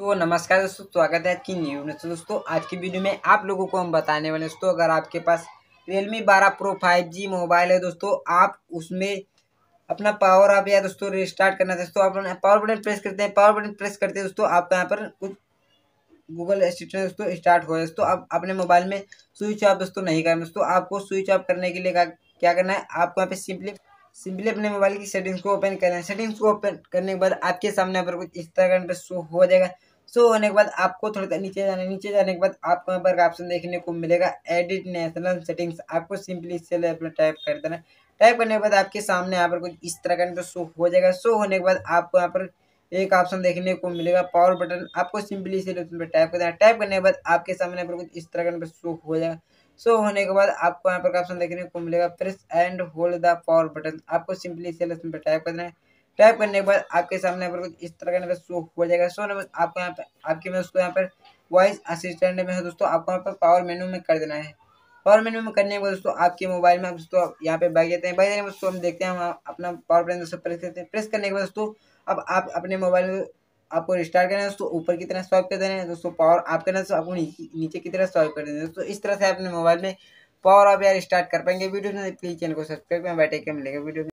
सो so, नमस्कार दोस्तों स्वागत है आज की न्यू में दोस्तों आज की वीडियो में आप लोगों को हम बताने वाले दोस्तों अगर आपके पास रियलमी बारह प्रो फाइव जी मोबाइल है दोस्तों आप उसमें अपना पावर आप या दोस्तों रिस्टार्ट करना दोस्तों आप पावर बटन प्रेस करते हैं पावर बटन प्रेस करते हैं दोस्तों आपको यहाँ पर कुछ गूगल असिस्टेंट दोस्तों स्टार्ट हो दोस्तों आप अपने मोबाइल में स्विच ऑफ दोस्तों नहीं करना दोस्तों आपको स्विच ऑफ करने के लिए क्या करना है आपको यहाँ पे सिंपली सिंपली अपने मोबाइल की सेटिंग्स को ओपन करना है सेटिंग्स को ओपन करने के बाद आपके सामने पर कुछ इस तरह का शो हो जाएगा शो होने के बाद आपको थोड़ा नीचे जाना नीचे जाने के बाद आपको यहाँ पर ऑप्शन देखने को मिलेगा एडिट नेशनल सेटिंग्स आपको सिंपली इससे टाइप कर देना टाइप करने के बाद आपके सामने यहाँ पर कुछ इस तरह का शो हो जाएगा शो होने के बाद आपको यहाँ पर एक ऑप्शन देखने को मिलेगा पावर बटन आपको सिंपली इसे टाइप कर देना टाइप करने के बाद आपके सामने पर कुछ इस तरह का शो हो जाएगा सो होने के बाद आपको यहाँ पर ऑप्शन देखने को मिलेगा press and hold the power button आपको सिंपली इसे पर टाइप करना है टाइप करने के बाद आपके सामने यहाँ पर कुछ इस तरह का शो हो जाएगा सो नंबर आपको यहाँ पर आपके मैं उसको यहाँ पर वॉइस असिस्टेंट में है दोस्तों आपको यहाँ पर पावर मेनू में कर देना है पावर मेनू में करने के बाद दोस्तों आपके मोबाइल में दोस्तों यहाँ पे बैग जाते हैं बैग जाने के बाद दोस्तों हम देखते हैं हम अपना पावर बटन दोस्तों प्रेस करते हैं प्रेस करने के बाद दोस्तों अब आप अपने मोबाइल आपको रिस्टार्ट करना है दोस्तों ऊपर की तरह स्वाइप कर देना है दोस्तों पावर आप करना है आपको नीचे की तरह स्वाइप कर देना है दोस्तों इस तरह से अपने मोबाइल में पावर आप यार स्टार्ट कर पाएंगे वीडियो में प्लीज चैनल को सब्सक्राइब करें बैठे के मिलेगा वीडियो